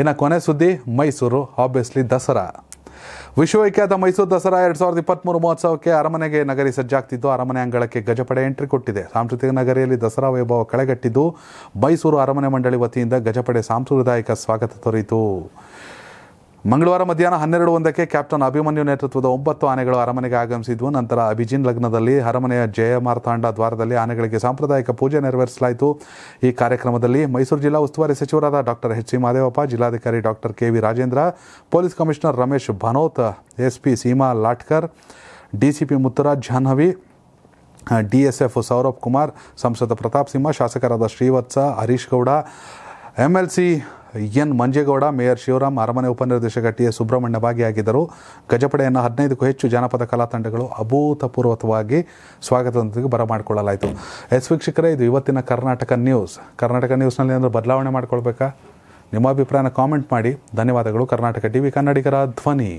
ಇನ್ನು ಕೊನೆ ಸುದ್ದಿ ಮೈಸೂರು ಆಬ್ವಿಯಸ್ಲಿ ದಸರಾ ವಿಶ್ವವಿಖ್ಯಾತ ಮೈಸೂರು ದಸರಾ ಎರಡು ಸಾವಿರದ ಇಪ್ಪತ್ತ್ಮೂರು ಮಹೋತ್ಸವಕ್ಕೆ ಅರಮನೆಗೆ ನಗರಿ ಸಜ್ಜಾಗ್ತಿದ್ದು ಅರಮನೆ ಅಂಗಳಕ್ಕೆ ಗಜಪಡೆ ಎಂಟ್ರಿ ಕೊಟ್ಟಿದೆ ಸಾಂಸ್ಕೃತಿಕ ನಗರಿಯಲ್ಲಿ ದಸರಾ ವೈಭವ ಕಳೆಗಟ್ಟಿದ್ದು ಮೈಸೂರು ಅರಮನೆ ಮಂಡಳಿ ವತಿಯಿಂದ ಗಜಪಡೆ ಸಾಂಪ್ರದಾಯಿಕ ಸ್ವಾಗತ ದೊರೆಯಿತು ಮಂಗಳವಾರ ಮಧ್ಯಾಹ್ನ ಹನ್ನೆರಡು ಒಂದಕ್ಕೆ ಕ್ಯಾಪ್ಟನ್ ಅಭಿಮನ್ಯು ನೇತೃತ್ವದ ಒಂಬತ್ತು ಆನೆಗಳು ಅರಮನೆಗೆ ಆಗಮಿಸಿದ್ವು ನಂತರ ಅಭಿಜಿನ್ ಲಗ್ನದಲ್ಲಿ ಅರಮನೆಯ ಜಯ ಮಾರ್ತಾಂಡ ದ್ವಾರದಲ್ಲಿ ಆನೆಗಳಿಗೆ ಸಾಂಪ್ರದಾಯಿಕ ಪೂಜೆ ನೆರವೇರಿಸಲಾಯಿತು ಈ ಕಾರ್ಯಕ್ರಮದಲ್ಲಿ ಮೈಸೂರು ಜಿಲ್ಲಾ ಉಸ್ತುವಾರಿ ಸಚಿವರಾದ ಡಾಕ್ಟರ್ ಎಚ್ ಸಿ ಮಹದೇವಪ್ಪ ಜಿಲ್ಲಾಧಿಕಾರಿ doctor K V Rajendra police commissioner Ramesh Bhanot S P Seema Latkar DCP Mutturaj Jahnavi DSF Saurabh Kumar ಸಂಸದ ಪ್ರತಾಪ್ ಸಿಂಹ ಶಾಸಕರಾದ Srivatsa Harish Gowda M L C N Manjegowda mayor Shivaram ಅರಮನೆ ಉಪನಿರ್ದೇಶಕ ಟಿ ಎಸ್ ಸುಬ್ರಹ್ಮಣ್ಯ ಭಾಗಿಯಾಗಿದ್ದರು ಗಜಪಡೆಯನ್ನು ಹದಿನೈದಕ್ಕೂ ಹೆಚ್ಚು ಜಾನಪದ ಕಲಾ ತಂಡಗಳು ಅಭೂತಪೂರ್ವತವಾಗಿ ಸ್ವಾಗತದೊಂದಿಗೆ ಬರಮಾಡಿಕೊಳ್ಳಲಾಯಿತು ಎಸ್ ವೀಕ್ಷಕರೇ ಇದು ಇವತ್ತಿನ ಕರ್ನಾಟಕ ನ್ಯೂಸ್ ಕರ್ನಾಟಕ ನ್ಯೂಸ್ನಲ್ಲಿ ಏನಾದರೂ ಬದಲಾವಣೆ ಮಾಡಿಕೊಳ್ಬೇಕಾ ನಿಮ್ಮ ಅಭಿಪ್ರಾಯನ ಕಾಮೆಂಟ್ ಮಾಡಿ ಧನ್ಯವಾದಗಳು ಕರ್ನಾಟಕ ಟಿ ವಿ ಕನ್ನಡಿಗರ ಧ್ವನಿ